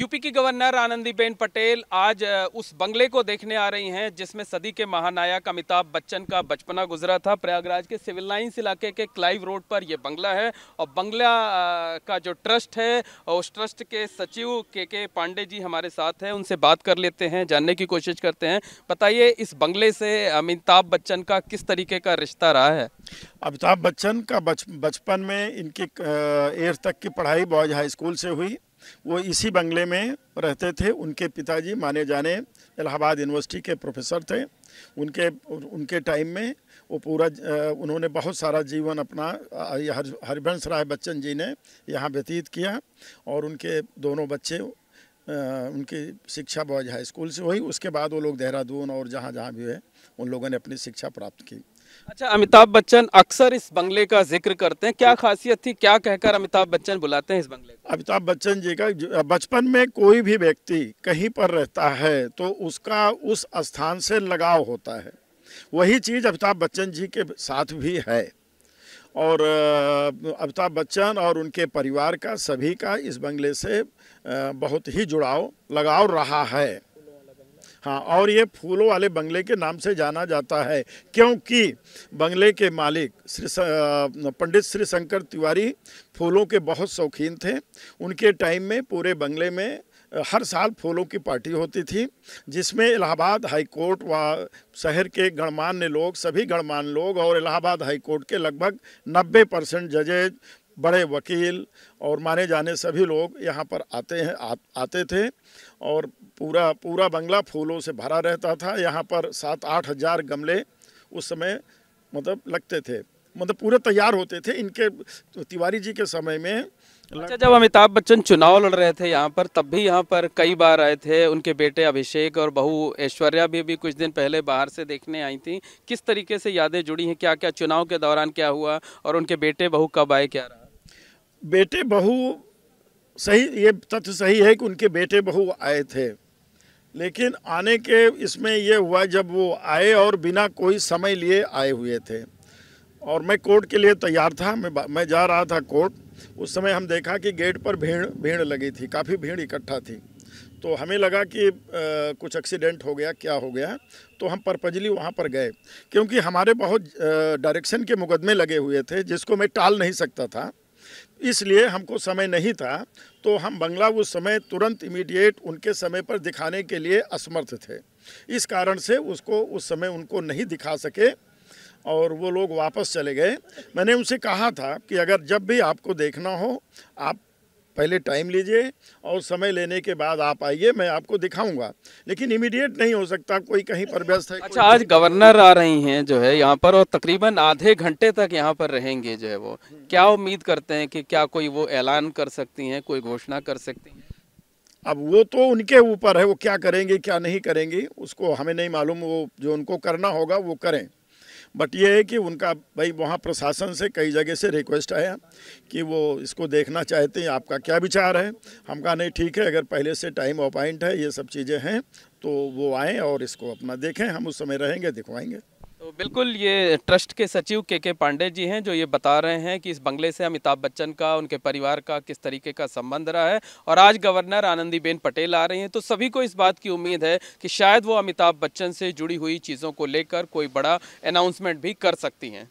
UP की governor Anandiben Patel आज उस बंगले को देखने आ रही हैं जिसमें सदी के महानायक अमिताभ बच्चन का बचपना गुजरा था प्रयागराज के सिविल लाइन्स इलाके के क्लाइव रोड पर यह बंगला है और बंगला का जो ट्रस्ट है उस ट्रस्ट के सचिव के के पांडे जी हमारे साथ हैं उनसे बात कर लेते हैं जानने की कोशिश करते हैं बताइए इस बंगले से अमिताभ बच्चन का किस तरीके का रिश्ता रहा है अमिताभ बच्चन का बचपन में इनकी एट्थ तक की पढ़ाई बॉयज हाई स्कूल से हुई वो इसी बंगले में रहते थे उनके पिताजी माने जाने इलाहाबाद यूनिवर्सिटी के प्रोफेसर थे उनके उनके टाइम में वो पूरा उन्होंने बहुत सारा जीवन अपना हर हरिवंश राय बच्चन जी ने यहाँ व्यतीत किया और उनके दोनों बच्चे उनकी शिक्षा बॉयज हाई स्कूल से हुई उसके बाद वो लोग देहरादून और जहाँ जहाँ भी हुए उन लोगों ने अपनी शिक्षा प्राप्त की अच्छा अमिताभ बच्चन अक्सर इस बंगले का जिक्र करते हैं क्या खासियत थी क्या कहकर अमिताभ बच्चन बुलाते हैं इस बंगले को अमिताभ बच्चन जी का बचपन में कोई भी व्यक्ति कहीं पर रहता है तो उसका उस स्थान से लगाव होता है वही चीज़ अमिताभ बच्चन जी के साथ भी है और अमिताभ बच्चन और उनके परिवार का सभी का इस बंगले से बहुत ही जुड़ाव लगाव रहा है हाँ और ये फूलों वाले बंगले के नाम से जाना जाता है क्योंकि बंगले के मालिक श्री पंडित श्री शंकर तिवारी फूलों के बहुत शौकीन थे उनके टाइम में पूरे बंगले में हर साल फूलों की पार्टी होती थी जिसमें इलाहाबाद हाई कोर्ट व शहर के गणमान्य लोग सभी गणमान्य लोग और इलाहाबाद हाई कोर्ट के लगभग 90 परसेंट जजेज बड़े वकील और माने जाने सभी लोग यहाँ पर आते हैं आ, आते थे और पूरा पूरा बंगला फूलों से भरा रहता था यहाँ पर सात आठ हज़ार गमले उस समय मतलब लगते थे मतलब पूरे तैयार होते थे इनके तिवारी जी के समय में अच्छा जब अमिताभ बच्चन चुनाव लड़ रहे थे यहाँ पर तब भी यहाँ पर कई बार आए थे उनके बेटे अभिषेक और बहू ऐश्वर्या भी अभी कुछ दिन पहले बाहर से देखने आई थी किस तरीके से यादें जुड़ी हैं क्या क्या चुनाव के दौरान क्या हुआ और उनके बेटे बहू कब आए क्या रहा बेटे बहू सही ये तथ्य सही है कि उनके बेटे बहू आए थे लेकिन आने के इसमें यह हुआ जब वो आए और बिना कोई समय लिए आए हुए थे और मैं कोर्ट के लिए तैयार था मैं मैं जा रहा था कोर्ट उस समय हम देखा कि गेट पर भीड़ भीड़ लगी थी काफ़ी भीड़ इकट्ठा थी तो हमें लगा कि आ, कुछ एक्सीडेंट हो गया क्या हो गया तो हम परपजली वहाँ पर गए क्योंकि हमारे बहुत डायरेक्शन के मुकदमे लगे हुए थे जिसको मैं टाल नहीं सकता था इसलिए हमको समय नहीं था तो हम बंगला उस समय तुरंत इमीडिएट उनके समय पर दिखाने के लिए असमर्थ थे इस कारण से उसको उस समय उनको नहीं दिखा सके और वो लोग वापस चले गए मैंने उनसे कहा था कि अगर जब भी आपको देखना हो आप पहले टाइम लीजिए और समय लेने के बाद आप आइए मैं आपको दिखाऊंगा लेकिन इमीडिएट नहीं हो सकता कोई कहीं पर व्यस्त है अच्छा आज गवर्नर आ रही हैं जो है यहाँ पर और तकरीबन आधे घंटे तक यहाँ पर रहेंगे जो है वो क्या उम्मीद करते हैं कि क्या कोई वो ऐलान कर सकती हैं कोई घोषणा कर सकती हैं अब वो तो उनके ऊपर है वो क्या करेंगे क्या नहीं करेंगे उसको हमें नहीं मालूम वो जो उनको करना होगा वो करें बट ये है कि उनका भाई वहाँ प्रशासन से कई जगह से रिक्वेस्ट आया कि वो इसको देखना चाहते हैं आपका क्या विचार है हम कहा नहीं ठीक है अगर पहले से टाइम अपॉइंट है ये सब चीज़ें हैं तो वो आएँ और इसको अपना देखें हम उस समय रहेंगे दिखवाएंगे बिल्कुल ये ट्रस्ट के सचिव के के पांडे जी हैं जो ये बता रहे हैं कि इस बंगले से अमिताभ बच्चन का उनके परिवार का किस तरीके का संबंध रहा है और आज गवर्नर आनंदीबेन पटेल आ रही हैं तो सभी को इस बात की उम्मीद है कि शायद वो अमिताभ बच्चन से जुड़ी हुई चीज़ों को लेकर कोई बड़ा अनाउंसमेंट भी कर सकती हैं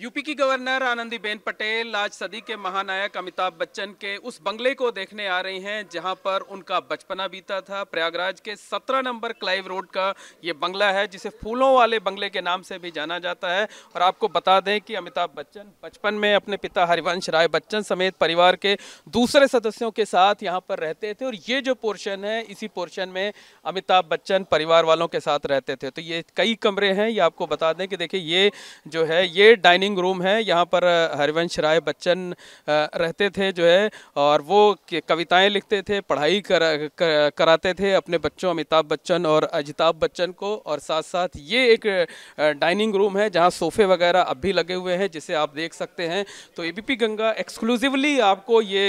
यूपी की गवर्नर आनंदीबेन पटेल आज सदी के महानायक अमिताभ बच्चन के उस बंगले को देखने आ रही हैं जहां पर उनका बचपना बीता था प्रयागराज के 17 नंबर क्लाइव रोड का ये बंगला है जिसे फूलों वाले बंगले के नाम से भी जाना जाता है और आपको बता दें कि अमिताभ बच्चन बचपन में अपने पिता हरिवंश राय बच्चन समेत परिवार के दूसरे सदस्यों के साथ यहाँ पर रहते थे और ये जो पोर्शन है इसी पोर्शन में अमिताभ बच्चन परिवार वालों के साथ रहते थे तो ये कई कमरे हैं ये आपको बता दें कि देखिए ये जो है ये डाइनिंग लिविंग रूम है यहाँ पर हरिवंश राय बच्चन रहते थे जो है और वो कविताएं लिखते थे पढ़ाई कर, कर, कराते थे अपने बच्चों अमिताभ बच्चन और अजिताभ बच्चन को और साथ साथ ये एक डाइनिंग रूम है जहाँ सोफ़े वगैरह अब भी लगे हुए हैं जिसे आप देख सकते हैं तो ए गंगा एक्सक्लूसिवली आपको ये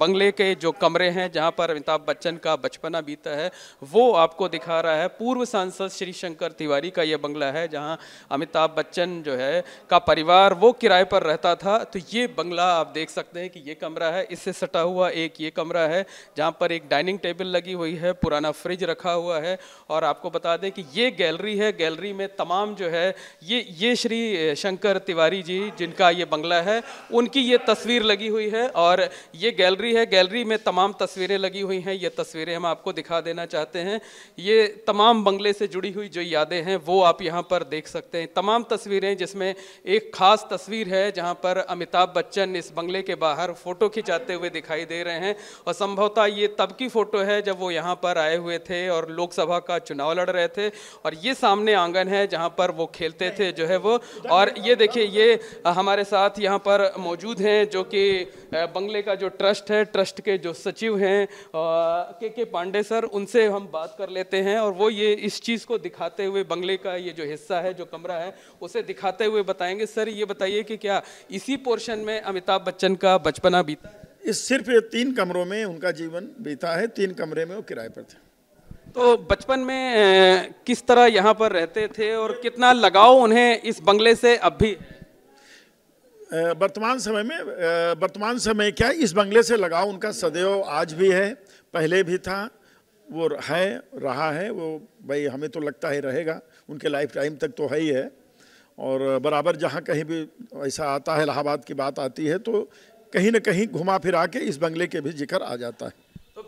बंगले के जो कमरे हैं जहाँ पर अमिताभ बच्चन का बचपना बीता है वो आपको दिखा रहा है पूर्व सांसद श्री शंकर तिवारी का ये बंगला है जहाँ अमिताभ बच्चन जो है का परिवार वो किराए पर रहता था तो ये बंगला आप देख सकते हैं कि ये कमरा है इससे सटा हुआ एक ये कमरा है जहाँ पर एक डाइनिंग टेबल लगी हुई है पुराना फ्रिज रखा हुआ है और आपको बता दें कि ये गैलरी है गैलरी में तमाम जो है ये ये श्री शंकर तिवारी जी जिनका ये बंगला है उनकी ये तस्वीर लगी हुई है और ये गैलरी है गैलरी में तमाम तस्वीरें लगी हुई हैं ये तस्वीरें हम आपको दिखा देना चाहते हैं ये तमाम बंगले से जुड़ी हुई जो यादें हैं वो आप यहाँ पर देख सकते हैं तमाम तस्वीरें जिसमें एक एक खास तस्वीर है जहां पर अमिताभ बच्चन इस बंगले के बाहर फोटो खिंचाते हुए दिखाई दे रहे हैं और संभवतः ये तब की फोटो है जब वो यहाँ पर आए हुए थे और लोकसभा का चुनाव लड़ रहे थे और ये सामने आंगन है जहां पर वो खेलते थे जो है वो और ये देखिए ये हमारे साथ यहाँ पर मौजूद हैं जो कि बंगले का जो ट्रस्ट है ट्रस्ट के जो सचिव हैं के के पांडे सर उनसे हम बात कर लेते हैं और वो ये इस चीज़ को दिखाते हुए बंगले का ये जो हिस्सा है जो कमरा है उसे दिखाते हुए बताएंगे सर ये बताइए कि क्या इसी पोर्शन में अमिताभ बच्चन का बचपना बीता है इस सिर्फ तीन कमरों में उनका जीवन बीता है तीन कमरे में वो किराए पर थे तो बचपन में किस तरह यहाँ पर रहते थे और कितना लगाव उन्हें इस बंगले से अब भी वर्तमान समय में वर्तमान समय क्या इस बंगले से लगाव उनका सदैव आज भी है पहले भी था वो है रहा है वो भाई हमें तो लगता है रहेगा उनके लाइफ टाइम तक तो है ही है और बराबर जहाँ कहीं भी ऐसा आता है इलाहाबाद की बात आती है तो कहीं ना कहीं घुमा फिरा के इस बंगले के भी जिक्र आ जाता है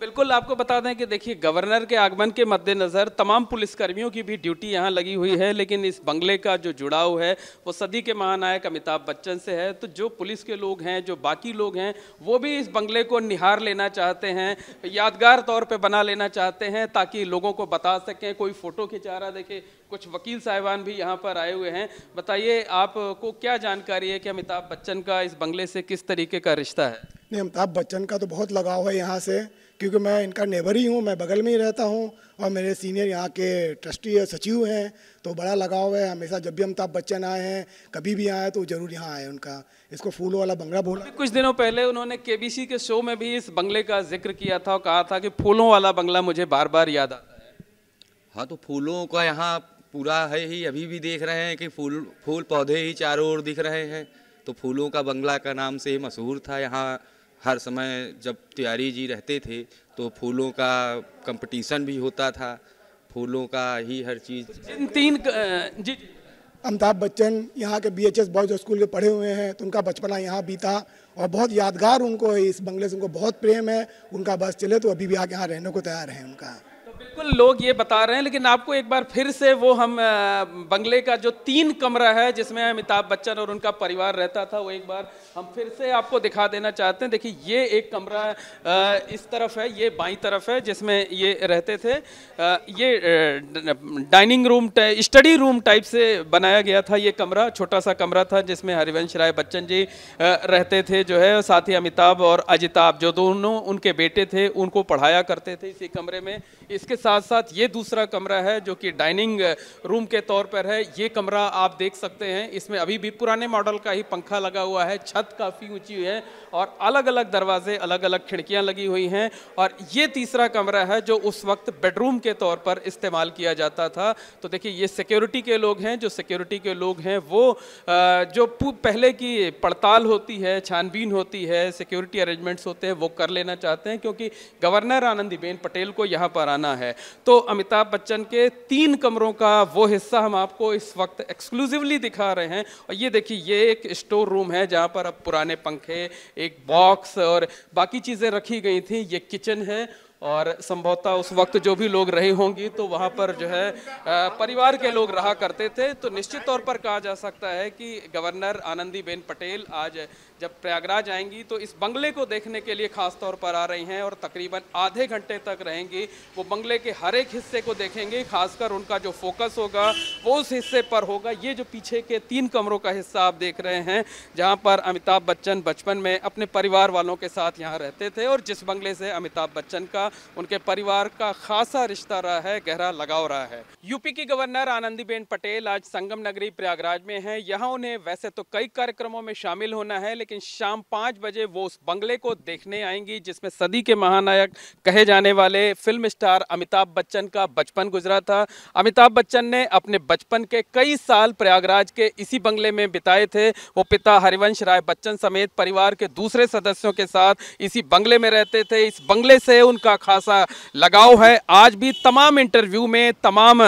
बिल्कुल आपको बता दें कि देखिए गवर्नर के आगमन के मद्देनज़र तमाम पुलिसकर्मियों की भी ड्यूटी यहाँ लगी हुई है लेकिन इस बंगले का जो जुड़ाव है वो सदी के महानायक अमिताभ बच्चन से है तो जो पुलिस के लोग हैं जो बाकी लोग हैं वो भी इस बंगले को निहार लेना चाहते हैं यादगार तौर पर बना लेना चाहते हैं ताकि लोगों को बता सकें कोई फ़ोटो खिंचा रहा देखे कुछ वकील साहिबान भी यहाँ पर आए हुए हैं बताइए आपको क्या जानकारी है कि अमिताभ बच्चन का इस बंगले से किस तरीके का रिश्ता है नहीं अमिताभ बच्चन का तो बहुत लगाव है यहाँ से क्योंकि मैं इनका नेबर ही हूँ मैं बगल में ही रहता हूँ और मेरे सीनियर यहाँ के ट्रस्टी है सचिव हैं तो बड़ा लगाव है हमेशा जब भी अमिताभ बच्चन आए हैं कभी भी आए तो जरूर यहाँ आए उनका इसको फूलों वाला बंगला बोला कुछ दिनों पहले उन्होंने के के शो में भी इस बंगले का जिक्र किया था और कहा था कि फूलों वाला बंगला मुझे बार बार याद आता है हाँ तो फूलों का यहाँ पूरा है ही अभी भी देख रहे हैं कि फूल फूल पौधे ही चारों ओर दिख रहे हैं तो फूलों का बंगला का नाम से मशहूर था यहाँ हर समय जब तिवारी जी रहते थे तो फूलों का कंपटीशन भी होता था फूलों का ही हर चीज़ इन तीन जी अमिताभ बच्चन यहाँ के बीएचएस बॉयज़ स्कूल के पढ़े हुए हैं तो उनका बचपना यहाँ बीता और बहुत यादगार उनको इस बंगले से उनको बहुत प्रेम है उनका बस चले तो अभी भी आके यहाँ रहने को तैयार है उनका बिल्कुल लोग ये बता रहे हैं लेकिन आपको एक बार फिर से वो हम बंगले का जो तीन कमरा है जिसमें अमिताभ बच्चन और उनका परिवार रहता था वो एक बार हम फिर से आपको दिखा देना चाहते हैं देखिए ये एक कमरा इस तरफ है ये बाई तरफ है जिसमें ये रहते थे ये dining room study room type से बनाया गया था ये कमरा छोटा सा कमरा था जिसमें हरिवंश राय बच्चन जी रहते थे जो है साथ ही अमिताभ और अजिताभ जो दोनों उनके बेटे थे उनको पढ़ाया करते थे इसी कमरे में इसके साथ साथ ये दूसरा कमरा है जो कि डाइनिंग रूम के तौर पर है ये कमरा आप देख सकते हैं इसमें अभी भी पुराने मॉडल का ही पंखा लगा हुआ है छत काफ़ी ऊंची है और अलग अलग दरवाजे अलग अलग खिड़कियां लगी हुई हैं और ये तीसरा कमरा है जो उस वक्त बेडरूम के तौर पर इस्तेमाल किया जाता था तो देखिए ये सिक्योरिटी के लोग हैं जो सिक्योरिटी के लोग हैं वो जो पहले की पड़ताल होती है छानबीन होती है सिक्योरिटी अरेंजमेंट्स होते हैं वो कर लेना चाहते हैं क्योंकि गवर्नर आनंदीबेन पटेल को यहाँ पर आना है तो अमिताभ बच्चन के तीन कमरों का वो हिस्सा हम आपको इस वक्त एक्सक्लूसिवली दिखा रहे हैं और ये देखिए ये एक स्टोर रूम है जहाँ पर अब पुराने पंखे एक बॉक्स और बाकी चीज़ें रखी गई थी ये किचन है और संभवतः उस वक्त जो भी लोग रहे होंगी तो वहाँ पर जो है परिवार के लोग रहा करते थे तो निश्चित तौर पर कहा जा सकता है कि गवर्नर आनंदीबेन पटेल आज जब प्रयागराज आएंगी तो इस बंगले को देखने के लिए खास तौर पर आ रही हैं और तकरीबन आधे घंटे तक रहेंगी वो बंगले के हर एक हिस्से को देखेंगे खासकर उनका जो फोकस होगा वो उस हिस्से पर होगा ये जो पीछे के तीन कमरों का हिस्सा आप देख रहे हैं जहाँ पर अमिताभ बच्चन बचपन में अपने परिवार वालों के साथ यहाँ रहते थे और जिस बंगले से अमिताभ बच्चन का उनके परिवार का खासा रिश्ता रहा है गहरा लगाव रहा है यूपी की गवर्नर आनंदीबेन पटेल आज संगम नगरी प्रयागराज में है यहाँ उन्हें वैसे तो कई कार्यक्रमों में शामिल होना है लेकिन शाम पाँच बजे वो उस बंगले को देखने आएंगी जिसमें सदी के महानायक कहे जाने वाले फिल्म स्टार अमिताभ बच्चन का बचपन गुजरा था अमिताभ बच्चन ने अपने बचपन के कई साल प्रयागराज के इसी बंगले में बिताए थे वो पिता हरिवंश राय बच्चन समेत परिवार के दूसरे सदस्यों के साथ इसी बंगले में रहते थे इस बंगले से उनका अच्छा खासा लगाव है आज भी तमाम इंटरव्यू में तमाम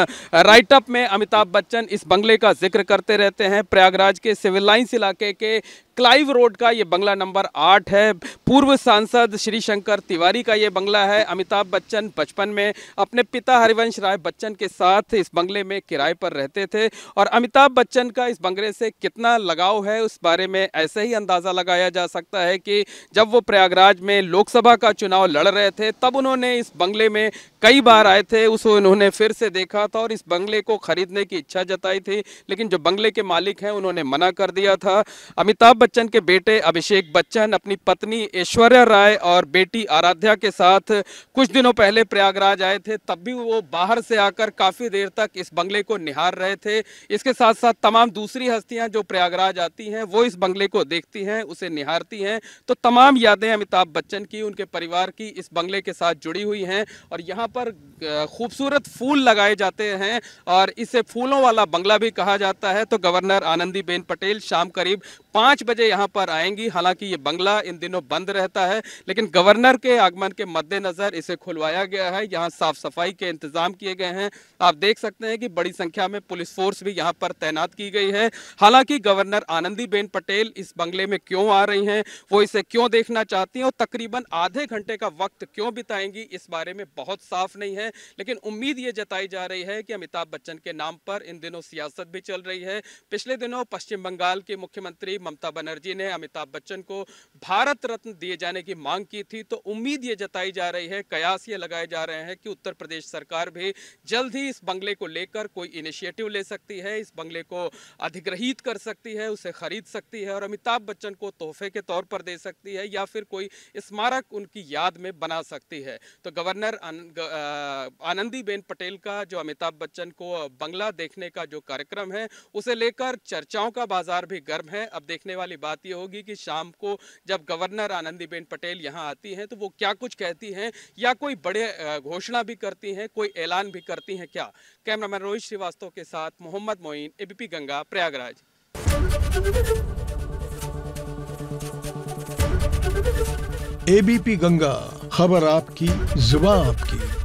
राइटअप में अमिताभ बच्चन इस बंगले का जिक्र करते रहते हैं प्रयागराज के सिविल लाइन्स इलाके के क्लाइव रोड का ये बंगला नंबर आठ है पूर्व सांसद श्री शंकर तिवारी का ये बंगला है अमिताभ बच्चन बचपन में अपने पिता हरिवंश राय बच्चन के साथ इस बंगले में किराए पर रहते थे और अमिताभ बच्चन का इस बंगले से कितना लगाव है उस बारे में ऐसे ही अंदाज़ा लगाया जा सकता है कि जब वो प्रयागराज में लोकसभा का चुनाव लड़ रहे थे तब उन्होंने इस बंगले में कई बार आए थे उसे उन्होंने फिर से देखा था और इस बंगले को खरीदने की इच्छा जताई थी लेकिन जो बंगले के मालिक हैं उन्होंने मना कर दिया था अमिताभ बच्चन के बेटे अभिषेक बच्चन अपनी पत्नी ऐश्वर्या राय और बेटी आराध्या के साथ कुछ दिनों पहले प्रयागराज आए थे तब भी वो बाहर से आकर काफ़ी देर तक इस बंगले को निहार रहे थे इसके साथ साथ तमाम दूसरी हस्तियां जो प्रयागराज आती हैं वो इस बंगले को देखती हैं उसे निहारती हैं तो तमाम यादें अमिताभ बच्चन की उनके परिवार की इस बंगले के साथ साथ जुड़ी हुई हैं और यहाँ पर खूबसूरत फूल लगाए जाते हैं और इसे फूलों वाला बंगला भी कहा जाता है तो गवर्नर आनंदीबेन पटेल शाम करीब पाँच बजे यहाँ पर आएंगी हालांकि ये बंगला इन दिनों बंद रहता है लेकिन गवर्नर के आगमन के मद्देनज़र इसे खुलवाया गया है यहाँ साफ सफाई के इंतज़ाम किए गए हैं आप देख सकते हैं कि बड़ी संख्या में पुलिस फोर्स भी यहाँ पर तैनात की गई है हालांकि गवर्नर आनंदीबेन पटेल इस बंगले में क्यों आ रही हैं वो इसे क्यों देखना चाहती हैं और तकरीबन आधे घंटे का वक्त क्यों बिताएंगी इस बारे में बहुत साफ नहीं है लेकिन उम्मीद ये जताई जा रही है कि अमिताभ बच्चन के नाम पर इन दिनों सियासत भी चल रही है पिछले दिनों पश्चिम बंगाल के मुख्यमंत्री ममता बनर्जी ने अमिताभ बच्चन को भारत रत्न दिए जाने की मांग की थी तो उम्मीद ये जताई जा रही है कयास ये लगाए जा रहे हैं कि उत्तर प्रदेश सरकार भी जल्द ही इस बंगले को लेकर कोई इनिशिएटिव ले सकती है इस बंगले को अधिग्रहित कर सकती है उसे खरीद सकती है और अमिताभ बच्चन को तोहफे के तौर पर दे सकती है या फिर कोई स्मारक उनकी याद में बना सकती है तो गवर्नर आनंदीबेन पटेल का जो अमिताभ बच्चन को बंगला देखने का जो कार्यक्रम है उसे लेकर चर्चाओं का बाजार भी गर्म है अब देखने वाली बात यह होगी कि शाम को जब गवर्नर आनंदीबेन पटेल यहाँ आती हैं तो वो क्या कुछ कहती हैं या कोई बड़े घोषणा भी करती हैं कोई ऐलान भी करती हैं क्या कैमरामैन रोहित श्रीवास्तव के साथ मोहम्मद मोइन एबीपी गंगा प्रयागराज एबीपी गंगा खबर आपकी जुबा आपकी